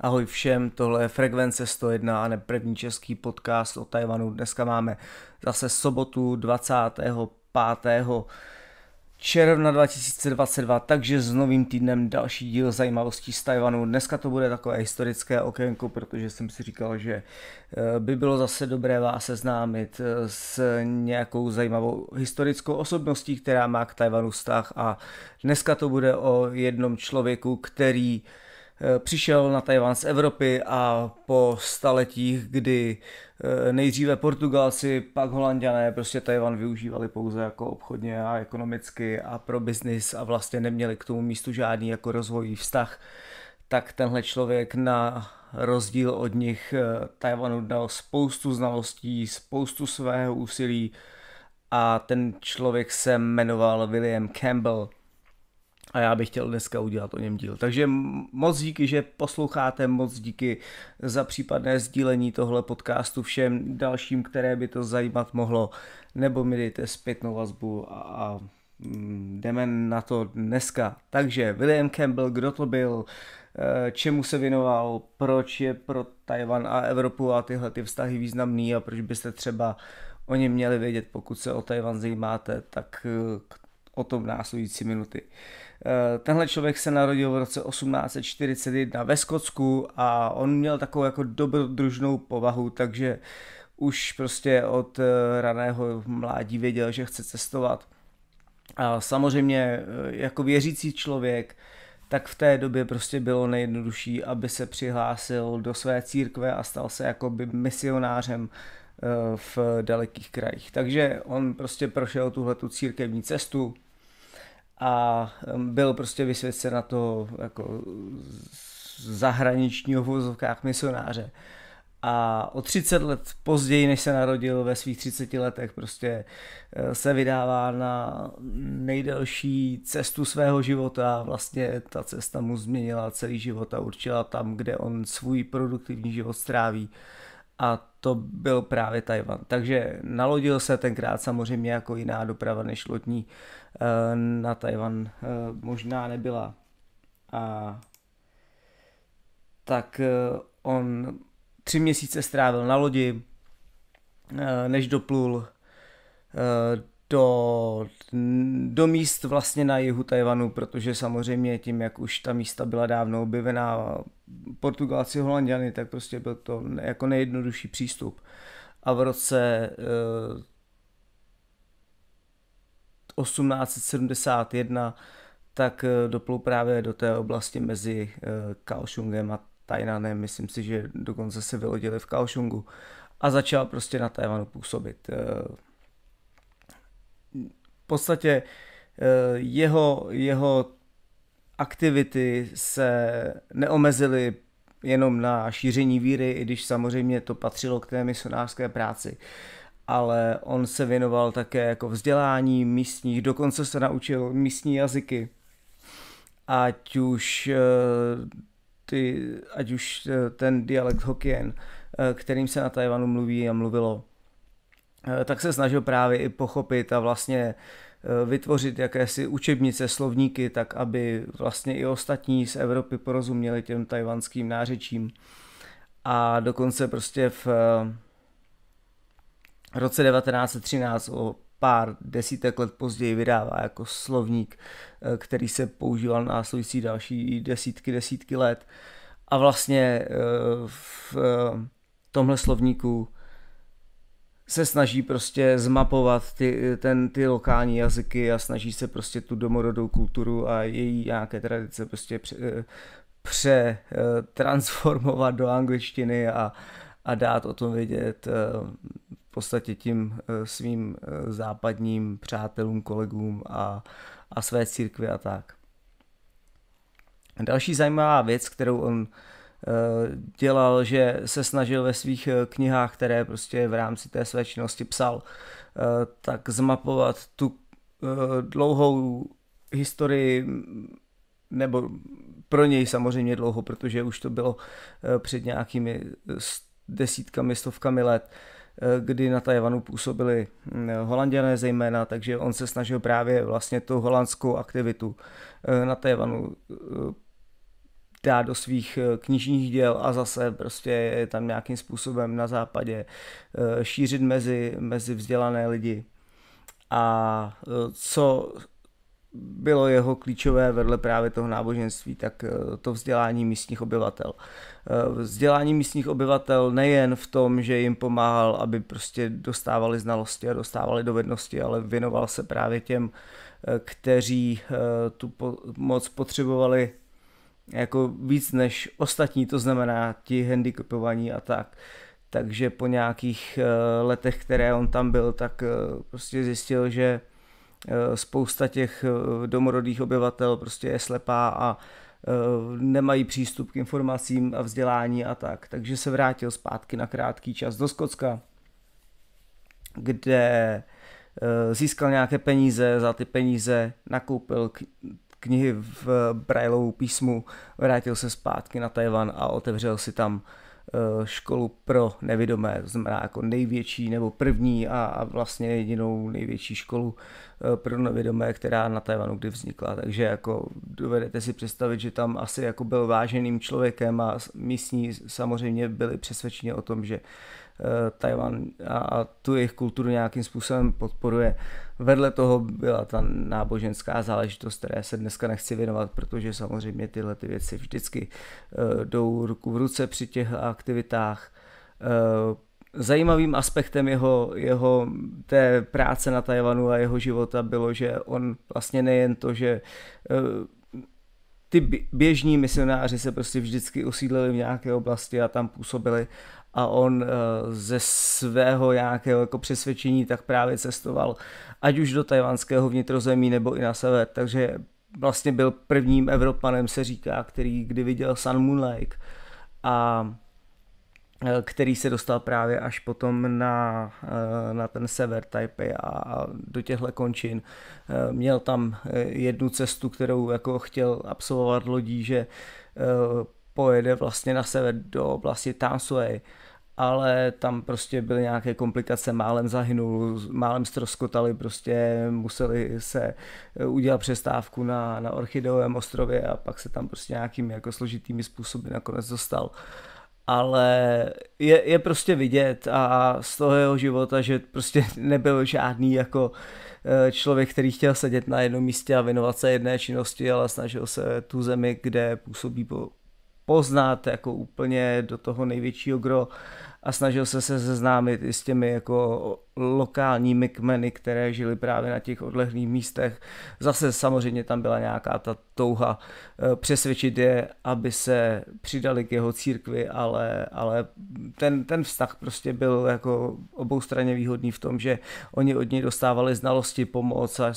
Ahoj všem, tohle je Frekvence 101 a ne první český podcast o Tajvanu. Dneska máme zase sobotu 25 června 2022, takže s novým týdnem další díl zajímavostí z Tajvanu. Dneska to bude takové historické okénko, protože jsem si říkal, že eh, by bylo zase dobré vás seznámit eh, s nějakou zajímavou historickou osobností, která má k Tajvanu vztah a dneska to bude o jednom člověku, který eh, přišel na Tajvan z Evropy a po staletích, kdy Eh, nejdříve Portugalci, pak Holandiané, prostě Tajvan využívali pouze jako obchodně a ekonomicky a pro biznis a vlastně neměli k tomu místu žádný jako rozvojový vztah, tak tenhle člověk na rozdíl od nich eh, Tajvanu dal spoustu znalostí, spoustu svého úsilí a ten člověk se jmenoval William Campbell a já bych chtěl dneska udělat o něm díl. Takže moc díky, že posloucháte, moc díky za případné sdílení tohle podcastu všem dalším, které by to zajímat mohlo, nebo mi dejte zpětnou vazbu a, a mm, jdeme na to dneska. Takže William Campbell, kdo to byl, e, čemu se věnoval, proč je pro Tajvan a Evropu a tyhle ty vztahy významný a proč byste třeba o něm měli vědět, pokud se o Tajvan zajímáte, tak e, k o tom následující minuty. Eh, tenhle člověk se narodil v roce 1841 ve Skotsku a on měl takovou jako dobrodružnou povahu, takže už prostě od eh, raného mládí věděl, že chce cestovat. A samozřejmě eh, jako věřící člověk, tak v té době prostě bylo nejjednodušší, aby se přihlásil do své církve a stal se jakoby misionářem v dalekých krajích. Takže on prostě prošel tuhle tu církevní cestu, a um, byl prostě vysvěcen na to jako zahraničního v úzovkách misionáře. A o 30 let později, než se narodil ve svých 30 letech, prostě eh, se vydává na nejdelší cestu svého života. Vlastně ta cesta mu změnila celý život a určila tam, kde on svůj produktivní život stráví a to byl právě Tajvan. Takže nalodil se tenkrát samozřejmě jako jiná doprava než lodní eh, na Tajvan eh, možná nebyla. A tak eh, on tři měsíce strávil na lodi, než doplul do, do míst vlastně na jihu Tajvanu, protože samozřejmě tím, jak už ta místa byla dávno objevená Portugalci, Holandiany, tak prostě byl to jako nejjednodušší přístup. A v roce eh, 1871 tak eh, doplul právě do té oblasti mezi eh, Kaohsiungem a Tajnanem, myslím si, že dokonce se vylodili v Kaohsiungu a začal prostě na Tajvanu působit. Eh, v podstatě eh, jeho, jeho aktivity se neomezily jenom na šíření víry, i když samozřejmě to patřilo k té misionářské práci. Ale on se věnoval také jako vzdělání místních, dokonce se naučil místní jazyky. Ať už, eh, ty, ať už eh, ten dialekt Hokkien, kterým se na Tajvanu mluví a mluvilo. Eh, tak se snažil právě i pochopit a vlastně eh, vytvořit jakési učebnice, slovníky, tak aby vlastně i ostatní z Evropy porozuměli těm tajvanským nářečím. A dokonce prostě v eh, roce 1913 o pár desítek let později vydává jako slovník, který se používal následující další desítky, desítky let. A vlastně v tomhle slovníku se snaží prostě zmapovat ty, ten, ty lokální jazyky a snaží se prostě tu domorodou kulturu a její nějaké tradice prostě přetransformovat pře, eh, eh, do angličtiny a, a dát o tom vědět eh, v podstatě tím svým západním přátelům, kolegům a, a své církvi a tak. Další zajímavá věc, kterou on Eh, dělal, že se snažil ve svých eh, knihách, které prostě v rámci té své činnosti psal, eh, tak zmapovat tu dlouhou historii nebo pro něj samozřejmě dlouho, protože už to bylo před nějakými desítkami, stovkami let, kdy na Tajvanu působili hm, holanděné zejména, takže on se snažil právě vlastně tu holandskou aktivitu na Tajvanu dá do svých eh, knižních děl a zase prostě je tam nějakým způsobem na západě eh, šířit mezi, mezi vzdělané lidi. A eh, co bylo jeho klíčové vedle právě toho náboženství, tak to vzdělání místních obyvatel. Vzdělání místních obyvatel nejen v tom, že jim pomáhal, aby prostě dostávali znalosti a dostávali dovednosti, ale věnoval se právě těm, kteří tu moc potřebovali jako víc než ostatní, to znamená ti handicapovaní a tak. Takže po nějakých eh, letech, které on tam byl, tak eh, prostě zjistil, že eh, spousta těch domorodých obyvatel prostě je slepá a nemají přístup k informacím a vzdělání a tak. Takže se vrátil zpátky na krátký čas do Skotska, kde získal nějaké peníze, za ty peníze nakoupil knihy v eh, Braillovu písmu, vrátil se zpátky na Tajvan a otevřel si tam eh, školu pro nevidomé, to znamená jako největší nebo první a, a vlastně jedinou největší školu eh, pro nevidomé, která na Tajvanu kdy vznikla. Takže jako dovedete si představit, že tam asi jako byl váženým člověkem a místní samozřejmě byli přesvědčeni o tom, že Eh, Tajvan a tu jejich kulturu nějakým způsobem podporuje. Vedle toho byla ta náboženská záležitost, které se dneska nechci věnovat, protože samozřejmě tyhle ty věci vždycky eh, jdou ruku v ruce při těch aktivitách. Eh, zajímavým aspektem jeho, jeho té práce na Tajvanu a jeho života bylo, že on vlastně nejen to, že ty běžní misionáři se prostě vždycky osídlili v nějaké oblasti a tam působili, a on eh, ze svého nějakého jako přesvědčení tak právě cestoval ať už do tajvanského vnitrozemí nebo i na sever, takže vlastně byl prvním Evropanem, se říká, který kdy viděl Sun Moon Lake a eh, který se dostal právě až potom na, eh, na ten sever Taipei a do těchto končin. Měl tam jednu cestu, kterou jako chtěl absolvovat lodí, že pojede vlastně na sever do oblasti Tansuei ale tam prostě byly nějaké komplikace, málem zahynul, málem stroskotali, prostě museli se eh, udělat přestávku na, na Orchideovém ostrově a pak se tam prostě nějakými jako složitými způsoby nakonec dostal. Ale je, je prostě vidět a z toho jeho života, že prostě nebyl žádný jako eh, člověk, který chtěl sedět na jednom místě a věnovat se jedné činnosti, ale snažil se tu zemi, kde působí poznat jako úplně do toho největšího gro a snažil se se seznámit i s těmi jako lokálními kmeny, které žili právě na těch odlehlých místech. Zase samozřejmě tam byla nějaká ta touha eh, přesvědčit je, aby se přidali k jeho církvi, ale, ale ten, ten vztah prostě byl jako oboustranně výhodný v tom, že oni od něj dostávali znalosti, pomoc a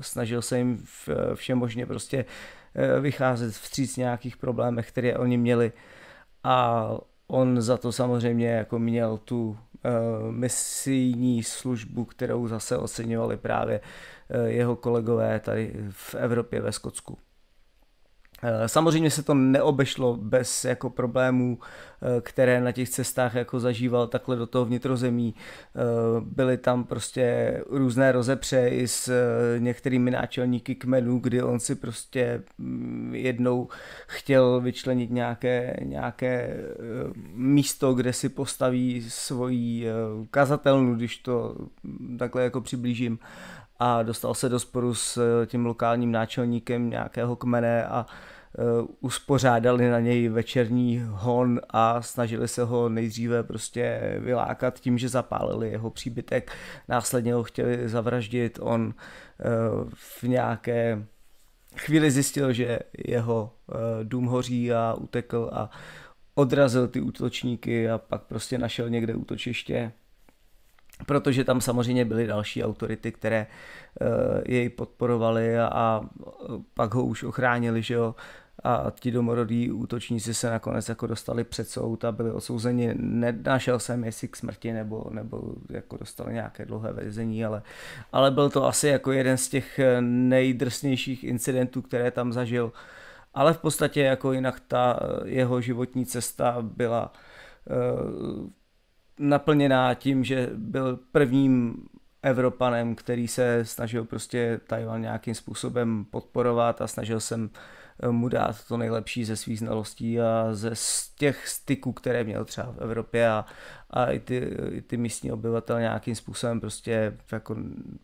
snažil, se jim eh, všemožně možně prostě uh, Eh, vycházet vstříc nějakých problémech, které oni měli a on za to samozřejmě jako měl tu eh, misijní službu, kterou zase oceňovali právě eh, jeho kolegové tady v Evropě ve Skotsku. Eh, samozřejmě se to neobešlo bez jako problémů, eh, které na těch cestách jako zažíval takhle do toho vnitrozemí. Eh, byly tam prostě různé rozepře i s některými náčelníky kmenů, kdy on si prostě mm, jednou chtěl vyčlenit nějaké, nějaké místo, kde si postaví svoji kazatelnu, když to mm, takhle jako přiblížím a dostal se do sporu s eh, tím lokálním náčelníkem nějakého kmene a eh, uspořádali na něj večerní hon a snažili se ho nejdříve prostě vylákat tím, že zapálili jeho příbytek, následně ho chtěli zavraždit, on eh, v nějaké chvíli zjistil, že jeho dům hoří a utekl a odrazil ty útočníky a pak prostě našel někde útočiště protože tam samozřejmě byly další autority, které eh, jej podporovaly a, a pak ho už ochránili, že jo. A ti domorodí útočníci se nakonec jako dostali před soud a byli odsouzeni. Nenašel jsem jestli k smrti nebo, nebo jako dostali nějaké dlouhé vězení, ale, ale byl to asi jako jeden z těch eh, nejdrsnějších incidentů, které tam zažil. Ale v podstatě jako jinak ta eh, jeho životní cesta byla naplněná tím, že byl prvním Evropanem, který se snažil prostě Tajvan nějakým způsobem podporovat a snažil jsem eh, mu dát to nejlepší ze svých znalostí a ze z těch styků, které měl třeba v Evropě a, a i, ty, eh, i ty místní obyvatele nějakým způsobem prostě jako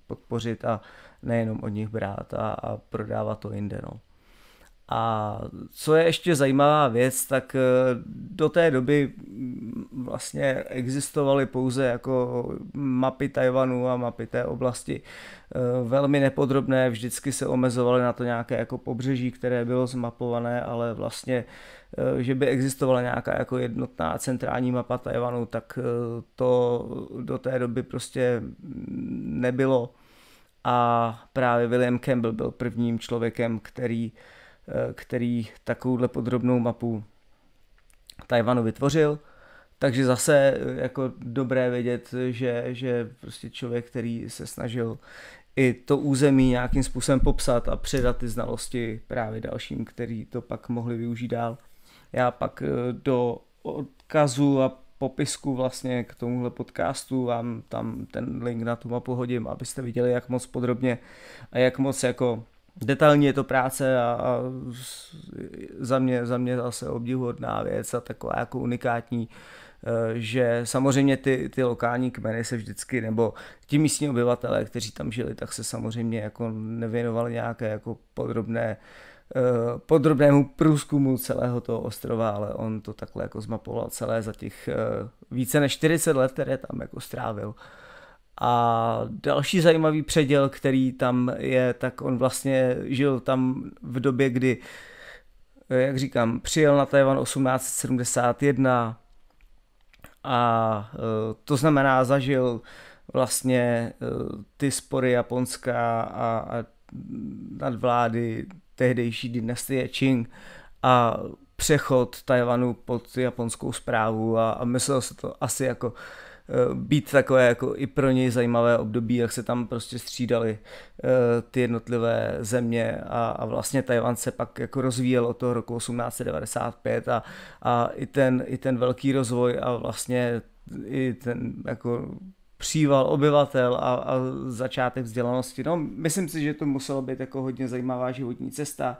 podpořit a nejenom od nich brát a, a prodávat to jinde. No. A co je ještě zajímavá věc, tak eh, do té doby mm, vlastně existovaly pouze jako mapy Tajvanu a mapy té oblasti eh, velmi nepodrobné, vždycky se omezovaly na to nějaké jako pobřeží, které bylo zmapované, ale vlastně, eh, že by existovala nějaká jako jednotná centrální mapa Tajvanu, tak to do té doby prostě mm, nebylo. A právě William Campbell byl prvním člověkem, který uh, který takovouhle podrobnou mapu Tajvanu vytvořil. Takže zase eh, jako dobré vědět, že, že prostě člověk, který se snažil i to území nějakým způsobem popsat a předat ty znalosti právě dalším, který to pak mohli využít dál. Já pak eh, do odkazu a popisku vlastně k tomuhle podcastu vám tam ten link na tu mapu hodím, abyste viděli, jak moc podrobně a jak moc jako detailní je to práce a, a za, mě, za mě zase obdivuhodná věc a taková jako unikátní, e, že samozřejmě ty, ty lokální kmeny se vždycky, nebo ti místní obyvatelé, kteří tam žili, tak se samozřejmě jako nevěnovali nějaké jako podrobné e, podrobnému průzkumu celého toho ostrova, ale on to takhle jako zmapoval celé za těch e, více než 40 let, které tam jako strávil. A další zajímavý předěl, který tam je, tak on vlastně žil tam v době, kdy, jak říkám, přijel na Tajvan 1871 a e, to znamená zažil vlastně e, ty spory japonská a, a nadvlády tehdejší dynastie Qing a přechod Tajvanu pod japonskou zprávu a, a myslel se to asi jako uh, Eh, být takové jako i pro něj zajímavé období, jak se tam prostě střídali eh, ty jednotlivé země a, a vlastně Tajvan se pak jako rozvíjel od toho roku 1895 a, a i, ten, i ten velký rozvoj a vlastně i ten jako příval obyvatel a, a začátek vzdělanosti. No, myslím si, že to muselo být jako hodně zajímavá životní cesta.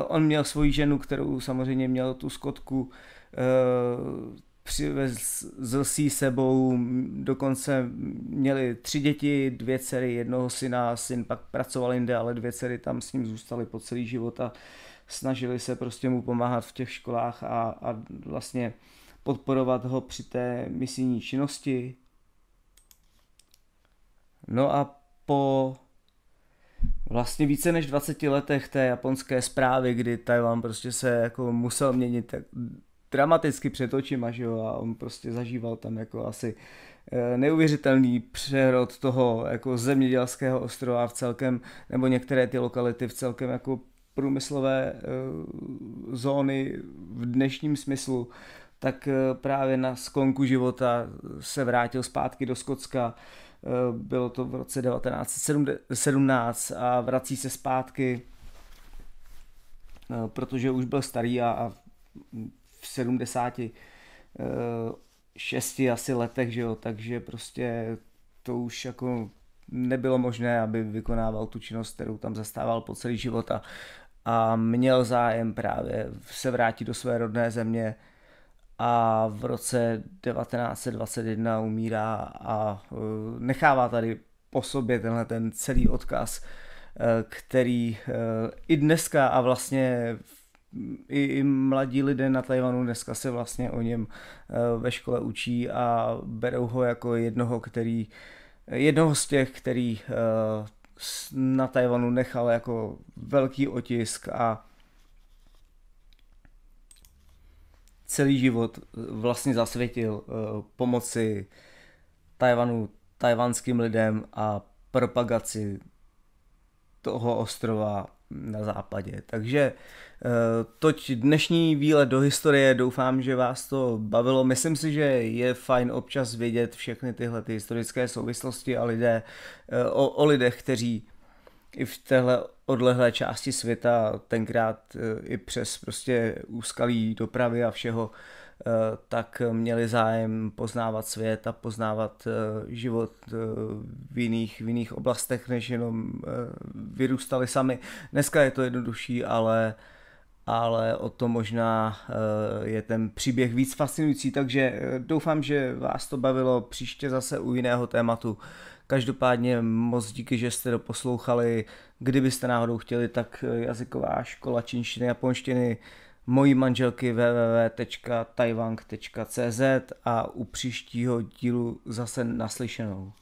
Eh, on měl svoji ženu, kterou samozřejmě měl tu skotku přivezl s sebou, dokonce měli tři děti, dvě dcery, jednoho syna, syn pak pracoval jinde, ale dvě dcery tam s ním zůstaly po celý život a snažili se prostě mu pomáhat v těch školách a, a vlastně podporovat ho při té misijní činnosti. No a po vlastně více než 20 letech té japonské zprávy, kdy Tajván prostě se jako musel měnit, tak dramaticky před očima, že jo, a on prostě zažíval tam jako asi eh, neuvěřitelný přerod toho jako zemědělského ostrova v celkem, nebo některé ty lokality v celkem jako průmyslové eh, zóny v dnešním smyslu, tak eh, právě na skonku života se vrátil zpátky do Skotska, bylo to v roce 1917 a vrací se zpátky, protože už byl starý a v 76 eh, asi letech, že jo, takže prostě to už jako nebylo možné, aby vykonával tu činnost, kterou tam zastával po celý život a, a měl zájem právě se vrátit do své rodné země a v roce 1921 umírá a eh, nechává tady po sobě tenhle ten celý odkaz, eh, který i dneska a vlastně i, i mladí lidé na Tajvanu dneska se vlastně o něm eh, ve škole učí a berou ho jako jednoho, který, jednoho z těch, který eh, na Tajvanu nechal jako velký otisk a celý život vlastně zasvětil eh, pomoci Tajvanu, tajvanským lidem a propagaci toho ostrova na západě. Takže eh, toť dnešní výlet do historie, doufám, že vás to bavilo. Myslím si, že je fajn občas vědět všechny tyhle ty historické souvislosti a lidé, eh, o, o lidech, kteří i v téhle odlehlé části světa tenkrát eh, i přes prostě úskalí dopravy a všeho Eh, tak měli zájem poznávat svět a poznávat eh, život eh, v jiných, v jiných oblastech, než jenom vyrůstali sami. Dneska je to jednodušší, ale ale o to možná je ten příběh víc fascinující, takže doufám, že vás to bavilo příště zase u jiného tématu. Každopádně moc díky, že jste doposlouchali. Kdybyste náhodou chtěli, tak jazyková škola čínštiny a japonštiny mojí manželky www.taiwang.cz a u příštího dílu zase naslyšenou.